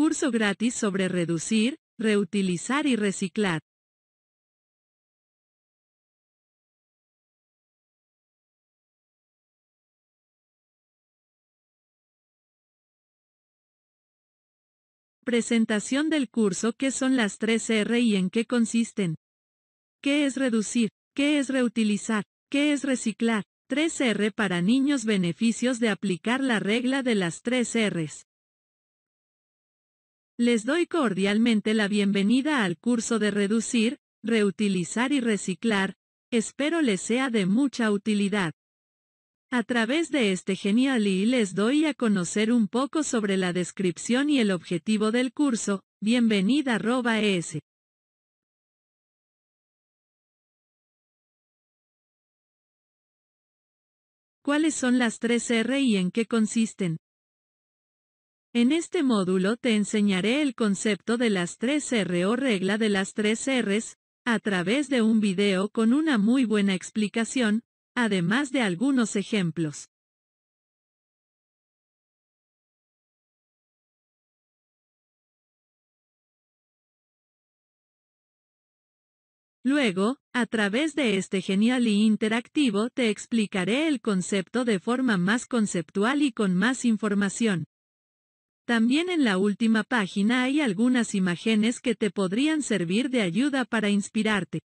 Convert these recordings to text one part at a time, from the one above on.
Curso gratis sobre reducir, reutilizar y reciclar. Presentación del curso ¿Qué son las 3R y en qué consisten? ¿Qué es reducir? ¿Qué es reutilizar? ¿Qué es reciclar? 3R para niños Beneficios de aplicar la regla de las 3Rs. Les doy cordialmente la bienvenida al curso de Reducir, Reutilizar y Reciclar, espero les sea de mucha utilidad. A través de este genial les doy a conocer un poco sobre la descripción y el objetivo del curso, bienvenida es. ¿Cuáles son las tres R y en qué consisten? En este módulo te enseñaré el concepto de las 3R o regla de las 3Rs, a través de un video con una muy buena explicación, además de algunos ejemplos. Luego, a través de este genial y interactivo te explicaré el concepto de forma más conceptual y con más información. También en la última página hay algunas imágenes que te podrían servir de ayuda para inspirarte.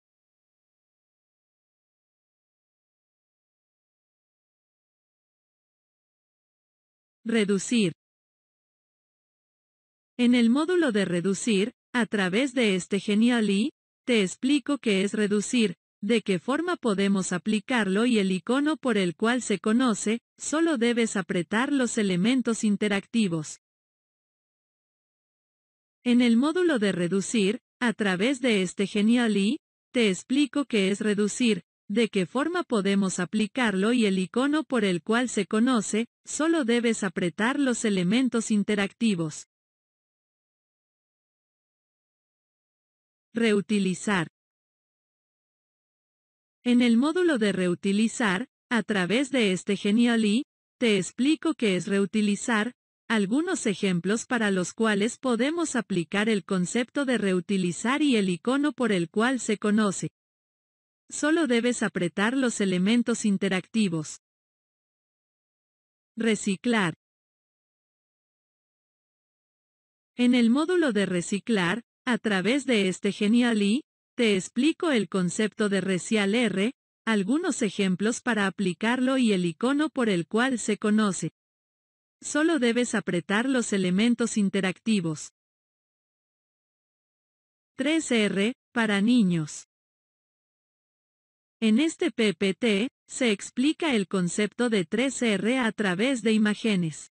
Reducir. En el módulo de reducir, a través de este genial i, te explico qué es reducir, de qué forma podemos aplicarlo y el icono por el cual se conoce, solo debes apretar los elementos interactivos. En el módulo de reducir, a través de este genial i, te explico qué es reducir, de qué forma podemos aplicarlo y el icono por el cual se conoce, solo debes apretar los elementos interactivos. Reutilizar. En el módulo de reutilizar, a través de este genial i, te explico qué es reutilizar, algunos ejemplos para los cuales podemos aplicar el concepto de reutilizar y el icono por el cual se conoce. Solo debes apretar los elementos interactivos. Reciclar. En el módulo de reciclar, a través de este genial i, te explico el concepto de Recial R, algunos ejemplos para aplicarlo y el icono por el cual se conoce. Solo debes apretar los elementos interactivos. 3R, para niños. En este PPT, se explica el concepto de 3R a través de imágenes.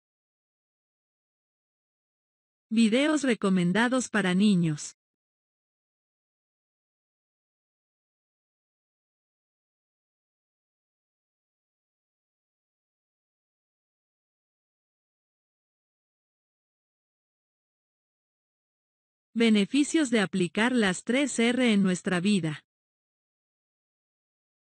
Videos recomendados para niños. Beneficios de aplicar las 3R en nuestra vida.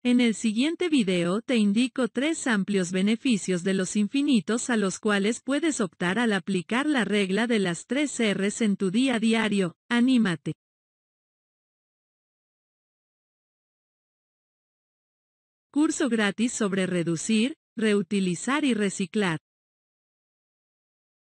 En el siguiente video te indico tres amplios beneficios de los infinitos a los cuales puedes optar al aplicar la regla de las 3R en tu día a diario. ¡Anímate! Curso gratis sobre reducir, reutilizar y reciclar.